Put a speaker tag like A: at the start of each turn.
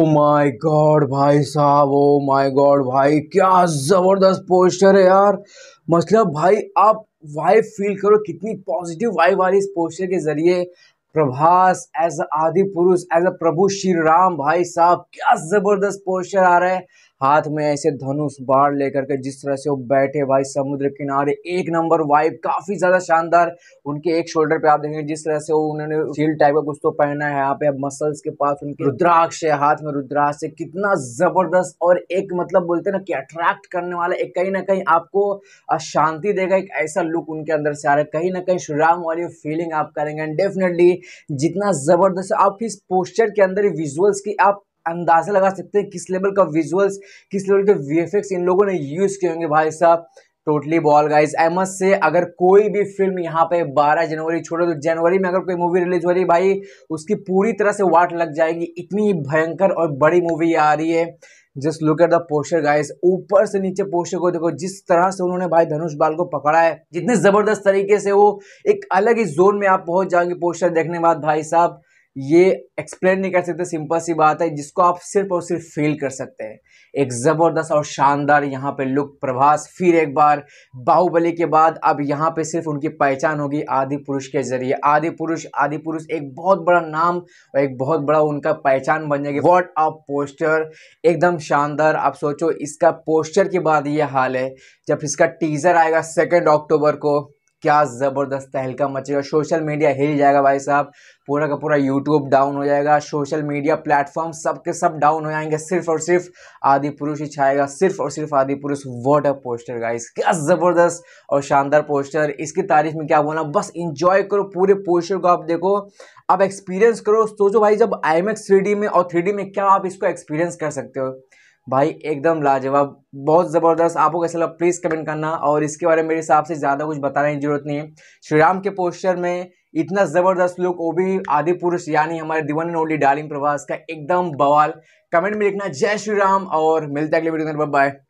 A: oh my God भाई साहब oh my God भाई क्या ज़बरदस्त पोस्टर है यार मतलब भाई आप वाइब फील करो कितनी पॉजिटिव वाइब आ रही इस पोस्टर के ज़रिए Prabhas as Adipurush as a Prabhu Shri Ram भाई साहब क्या जबरदस्त पोस्टर आ रहा है हाथ में ऐसे धनुष बाढ़ लेकर के जिस तरह से वो बैठे भाई समुद्र किनारे एक नंबर वाइब काफी ज्यादा शानदार उनके एक शोल्डर पे आप देखेंगे जिस तरह से वो उन्होंने शील्ड टाइप का कुछ तो पहना है यहाँ पे मसल्स के पास उनके रुद्राक्ष है हाथ में रुद्राक्ष है कितना जबरदस्त और एक मतलब बोलते हैं ना कि अट्रैक्ट करने वाला एक कहीं ना कहीं आपको शांति देगा एक ऐसा लुक उनके अंदर से आ रहा है कहीं ना कहीं श्रीराम वाली फीलिंग आप करेंगे एंड डेफिनेटली जितना ज़बरदस्त आप इस पोस्टर के अंदर विजुअल्स की आप अंदाज़ा लगा सकते हैं किस लेवल का विजुअल्स किस लेवल के वी इन लोगों ने यूज़ किए होंगे भाई साहब टोटली बॉल गाइज अहमद से अगर कोई भी फिल्म यहाँ पे 12 जनवरी छोड़ो तो जनवरी में अगर कोई मूवी रिलीज हो रही भाई उसकी पूरी तरह से वाट लग जाएगी इतनी भयंकर और बड़ी मूवी आ रही है just look at the poster guys ऊपर से नीचे पोस्टर को देखो जिस तरह से उन्होंने भाई धनुष बाल को पकड़ा है जितने जबरदस्त तरीके से वो एक अलग ही जोन में आप पहुंच जाओगे पोस्टर देखने के बाद भाई साहब ये एक्सप्लेन नहीं कर सकते सिंपल सी बात है जिसको आप सिर्फ और सिर्फ फील कर सकते हैं एक ज़बरदस्त और शानदार यहाँ पे लुक प्रभास फिर एक बार बाहुबली के बाद अब यहाँ पे सिर्फ उनकी पहचान होगी आदि पुरुष के जरिए आदि पुरुष आदि पुरुष एक बहुत बड़ा नाम और एक बहुत बड़ा उनका पहचान बन जाएगी वॉट ऑफ पोस्टर एकदम शानदार आप सोचो इसका पोस्टर के बाद ये हाल है जब इसका टीज़र आएगा सेकेंड अक्टूबर को क्या ज़बरदस्त तहलका मचेगा सोशल मीडिया हिल जाएगा भाई साहब पूरा का पूरा यूट्यूब डाउन हो जाएगा सोशल मीडिया प्लेटफॉर्म सब के सब डाउन हो जाएंगे सिर्फ और सिर्फ आदि पुरुष ही छाएगा सिर्फ और सिर्फ आदि पुरुष वर्ड अ पोस्टर गाइस क्या ज़बरदस्त और शानदार पोस्टर इसकी तारीफ में क्या बोलना बस इंजॉय करो पूरे पोस्टर को आप देखो आप एक्सपीरियंस करो सोचो भाई जब आई एम में और थ्री में क्या आप इसको एक्सपीरियंस कर सकते हो भाई एकदम लाजवाब बहुत ज़बरदस्त आपको कैसा लगा प्लीज़ कमेंट करना और इसके बारे में मेरे हिसाब से ज़्यादा कुछ बताने की ज़रूरत नहीं है श्री राम के पोस्टर में इतना ज़बरदस्त लुक वो भी आदि पुरुष यानी हमारे दिवन ओली डार्लिंग प्रभास का एकदम बवाल कमेंट में लिखना जय श्री राम और मिलते अगले वीडियो में बाय